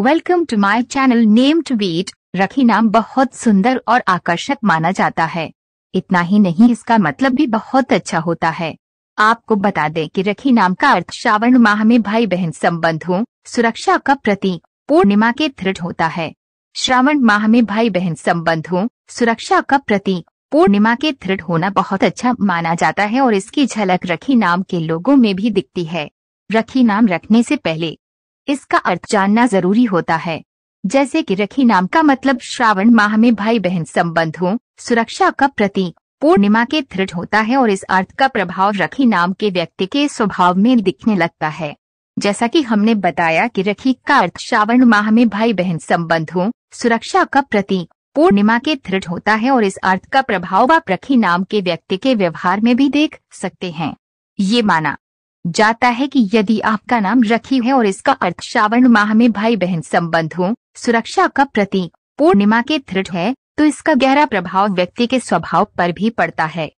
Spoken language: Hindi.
welcome to my channel name to beat रखी नाम बहुत सुंदर और आकर्षक माना जाता है इतना ही नहीं इसका मतलब भी बहुत अच्छा होता है आपको बता दें कि रखी नाम का अर्थ श्रावण माह में भाई बहन संबंधों सुरक्षा का प्रतीक पूर्णिमा के दृढ़ होता है श्रावण माह में भाई बहन संबंधों सुरक्षा का प्रतीक पूर्णिमा के दृढ़ होना बहुत अच्छा माना जाता है और इसकी झलक रखी नाम के लोगों में भी दिखती है रखी नाम रखने से पहले इसका अर्थ जानना जरूरी होता है जैसे कि रखी नाम का मतलब श्रावण माह में भाई बहन संबंधों सुरक्षा का प्रतीक पूर्णिमा के दृढ़ होता है और इस अर्थ का प्रभाव रखी नाम के व्यक्ति के स्वभाव में दिखने लगता है जैसा कि हमने बताया कि रखी का अर्थ श्रावण माह में भाई बहन संबंधों सुरक्षा का प्रतीक पूर्णिमा के दृढ़ होता है और इस अर्थ का प्रभाव आप रखी नाम के व्यक्ति के व्यवहार में भी देख सकते हैं ये माना जाता है कि यदि आपका नाम रखी है और इसका अर्थ श्रावण माह में भाई बहन संबंधों सुरक्षा का प्रतीक पूर्णिमा के दृढ़ है तो इसका गहरा प्रभाव व्यक्ति के स्वभाव पर भी पड़ता है